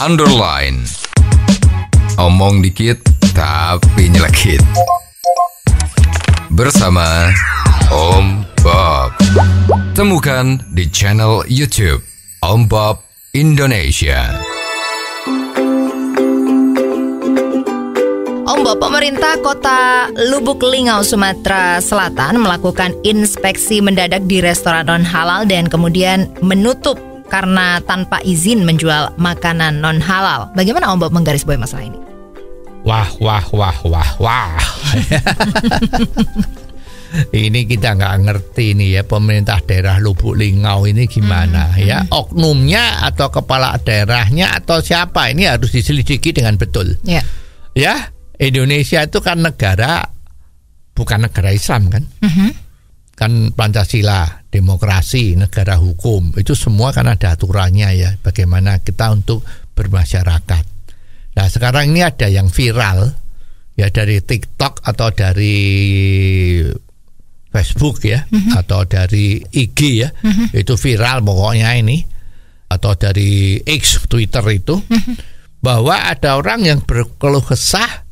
underline. Omong dikit tapi nyelekit. Bersama Om Bob. Temukan di channel YouTube Om Bob Indonesia. Om Bob, pemerintah kota Lubuk Lingau, Sumatera Selatan melakukan inspeksi mendadak di restoran non halal dan kemudian menutup karena tanpa izin menjual makanan non halal. Bagaimana Om Bob menggarisbawahi masalah ini? Wah, wah, wah, wah, wah. ini kita nggak ngerti nih ya pemerintah daerah Lubuk Lingau ini gimana hmm, ya mm-hmm. oknumnya atau kepala daerahnya atau siapa ini harus diselidiki dengan betul Ya. ya Indonesia itu kan negara bukan negara Islam kan -hmm. kan Pancasila demokrasi, negara hukum. Itu semua kan ada aturannya ya, bagaimana kita untuk bermasyarakat. Nah, sekarang ini ada yang viral ya dari TikTok atau dari Facebook ya mm-hmm. atau dari IG ya. Mm-hmm. Itu viral pokoknya ini atau dari X Twitter itu mm-hmm. bahwa ada orang yang berkeluh kesah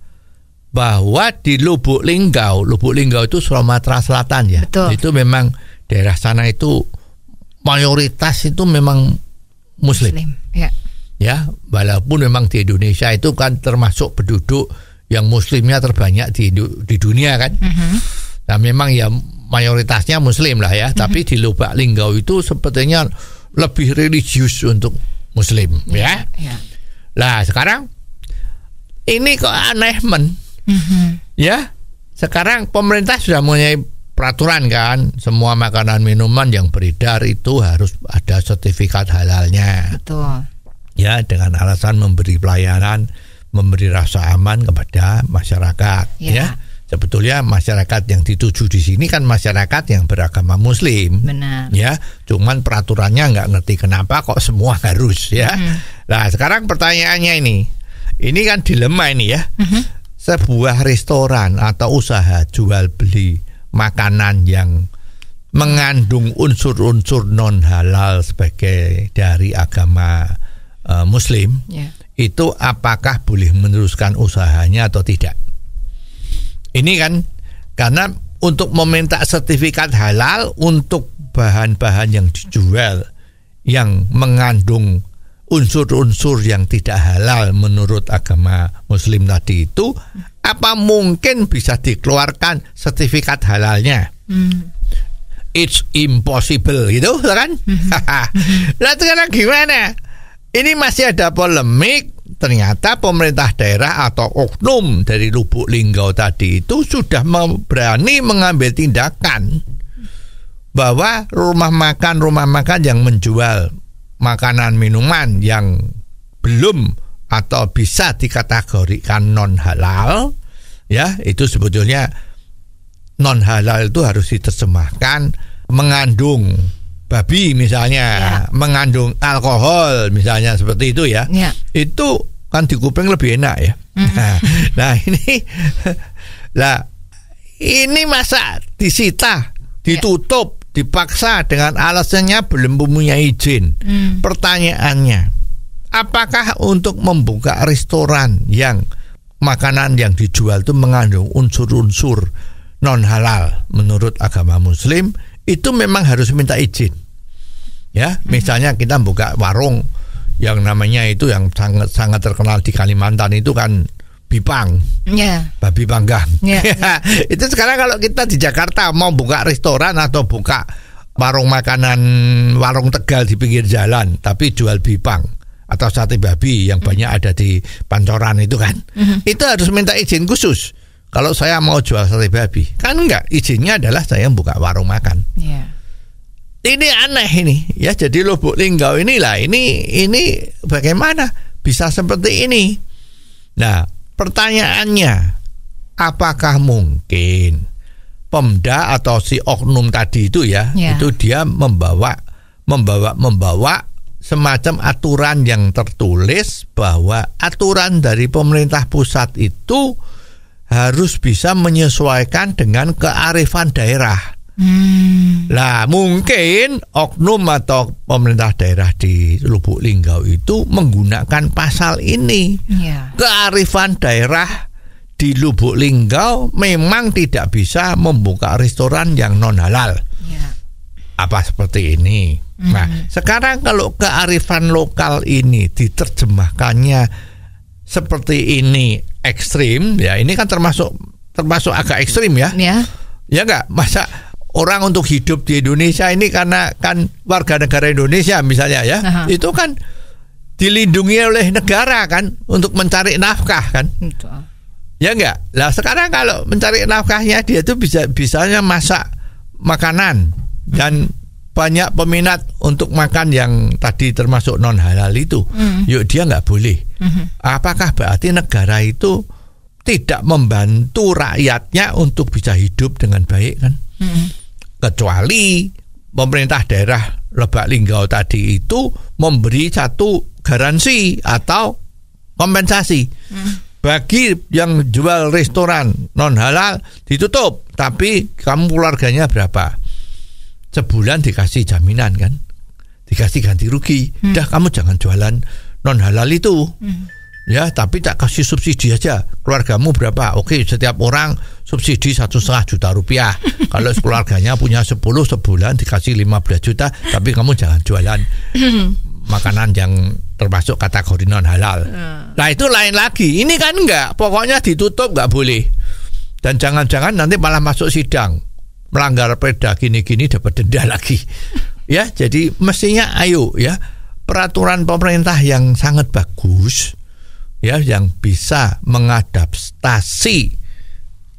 bahwa di Lubuk Linggau, Lubuk Linggau itu Sumatera Selatan ya. Betul. Itu memang daerah sana itu mayoritas itu memang Muslim. Muslim ya. ya, walaupun memang di Indonesia itu kan termasuk penduduk yang Muslimnya terbanyak di di dunia kan. Mm -hmm. Nah memang ya mayoritasnya Muslim lah ya, mm -hmm. tapi di Lubak Linggau itu sepertinya lebih religius untuk Muslim ya, ya. ya. Lah sekarang ini kok aneh men, mm -hmm. ya. Sekarang pemerintah sudah mempunyai peraturan kan semua makanan minuman yang beredar itu harus ada sertifikat halalnya. Betul. Ya dengan alasan memberi pelayanan, memberi rasa aman kepada masyarakat. Ya. ya. Sebetulnya masyarakat yang dituju di sini kan masyarakat yang beragama Muslim. Benar. Ya, cuman peraturannya nggak ngerti kenapa kok semua harus ya. Hmm. Nah sekarang pertanyaannya ini, ini kan dilema ini ya. Hmm. Sebuah restoran atau usaha jual beli makanan yang mengandung unsur-unsur non halal sebagai dari agama uh, Muslim yeah. itu apakah boleh meneruskan usahanya atau tidak? Ini kan karena untuk meminta sertifikat halal untuk bahan-bahan yang dijual yang mengandung unsur-unsur yang tidak halal menurut agama Muslim tadi itu apa mungkin bisa dikeluarkan sertifikat halalnya? Hmm. It's impossible gitu ya kan? nah hmm. sekarang gimana? Ini masih ada polemik ternyata pemerintah daerah atau oknum dari Lubuk Linggau tadi itu sudah berani mengambil tindakan bahwa rumah makan rumah makan yang menjual makanan minuman yang belum atau bisa dikategorikan non halal ya itu sebetulnya non halal itu harus diterjemahkan mengandung babi misalnya ya. mengandung alkohol misalnya seperti itu ya, ya. itu kan di kuping lebih enak ya mm-hmm. nah, nah, ini lah ini masa disita ya. ditutup ya. dipaksa dengan alasannya belum punya izin hmm. pertanyaannya apakah untuk membuka restoran yang makanan yang dijual itu mengandung unsur-unsur non halal menurut agama muslim itu memang harus minta izin ya hmm. misalnya kita buka warung yang namanya itu yang sangat sangat terkenal di Kalimantan itu kan bipang yeah. babi panggang yeah, itu sekarang kalau kita di Jakarta mau buka restoran atau buka warung makanan warung tegal di pinggir jalan tapi jual bipang atau sate babi yang hmm. banyak ada di pancoran itu kan mm-hmm. itu harus minta izin khusus kalau saya mau jual sate babi kan enggak izinnya adalah saya buka warung makan yeah. ini aneh ini ya jadi lubuk linggau inilah ini ini bagaimana bisa seperti ini nah pertanyaannya apakah mungkin Pemda atau si oknum tadi itu ya, ya. itu dia membawa membawa membawa semacam aturan yang tertulis bahwa aturan dari pemerintah pusat itu harus bisa menyesuaikan dengan kearifan daerah. Hmm. mungkin oknum atau pemerintah daerah di Lubuk Linggau itu menggunakan pasal ini. Yeah. Kearifan daerah di Lubuk Linggau memang tidak bisa membuka restoran yang non halal. Yeah. Apa seperti ini? Nah, hmm. Nah, sekarang kalau kearifan lokal ini diterjemahkannya seperti ini ekstrim, ya ini kan termasuk termasuk agak ekstrim ya. Ya, ya enggak? Masa orang untuk hidup di Indonesia ini karena kan warga negara Indonesia misalnya ya, Aha. itu kan dilindungi oleh negara kan untuk mencari nafkah kan. Betul. Ya enggak? Lah sekarang kalau mencari nafkahnya dia tuh bisa bisanya masak makanan dan banyak peminat untuk makan yang tadi termasuk non halal itu, mm. yuk dia nggak boleh. Mm -hmm. Apakah berarti negara itu tidak membantu rakyatnya untuk bisa hidup dengan baik kan? Mm -hmm. Kecuali pemerintah daerah Lebak Linggau tadi itu memberi satu garansi atau kompensasi. Mm bagi yang jual restoran non halal ditutup tapi kamu keluarganya berapa sebulan dikasih jaminan kan dikasih ganti rugi hmm. dah kamu jangan jualan non halal itu hmm. ya tapi tak kasih subsidi aja keluargamu berapa oke setiap orang subsidi satu setengah juta rupiah kalau keluarganya punya 10 sebulan dikasih 15 juta tapi kamu jangan jualan hmm. makanan yang termasuk kategori non halal hmm. nah itu lain lagi ini kan enggak pokoknya ditutup enggak boleh dan jangan-jangan nanti malah masuk sidang melanggar perda gini-gini dapat denda lagi. ya, jadi mestinya ayo ya peraturan pemerintah yang sangat bagus ya yang bisa mengadaptasi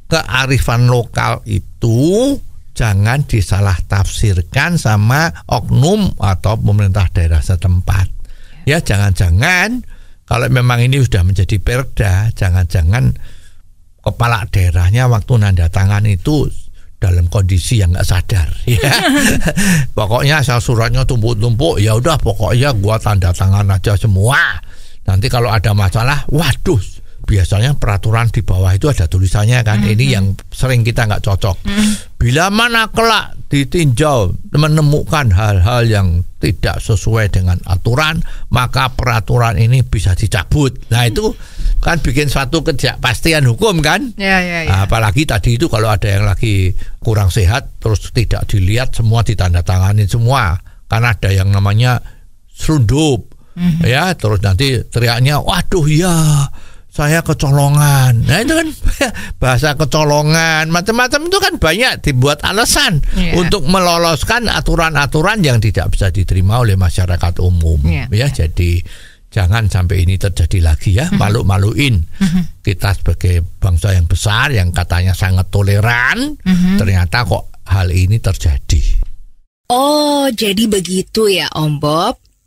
kearifan lokal itu jangan disalah tafsirkan sama oknum atau pemerintah daerah setempat. Ya jangan-jangan kalau memang ini sudah menjadi perda, jangan-jangan kepala daerahnya waktu nanda tangan itu dalam kondisi yang nggak sadar ya. pokoknya asal suratnya tumpuk-tumpuk ya udah pokoknya gua tanda tangan aja semua nanti kalau ada masalah waduh biasanya peraturan di bawah itu ada tulisannya kan mm -hmm. ini mm-hmm. yang sering kita nggak cocok mm -hmm. bila mana kelak ditinjau menemukan hal-hal yang tidak sesuai dengan aturan, maka peraturan ini bisa dicabut. Nah itu kan bikin suatu ketidakpastian hukum kan. Ya, ya, ya. Nah, apalagi tadi itu kalau ada yang lagi kurang sehat terus tidak dilihat semua ditandatangani semua karena ada yang namanya serundup mm -hmm. ya terus nanti teriaknya waduh ya saya kecolongan. Nah itu kan bahasa kecolongan, macam-macam itu kan banyak dibuat alasan yeah. untuk meloloskan aturan-aturan yang tidak bisa diterima oleh masyarakat umum. Yeah. Ya, yeah. jadi jangan sampai ini terjadi lagi ya, mhm. malu-maluin. Mhm. Kita sebagai bangsa yang besar yang katanya sangat toleran, mhm. ternyata kok hal ini terjadi. Oh, jadi begitu ya, Om Bob.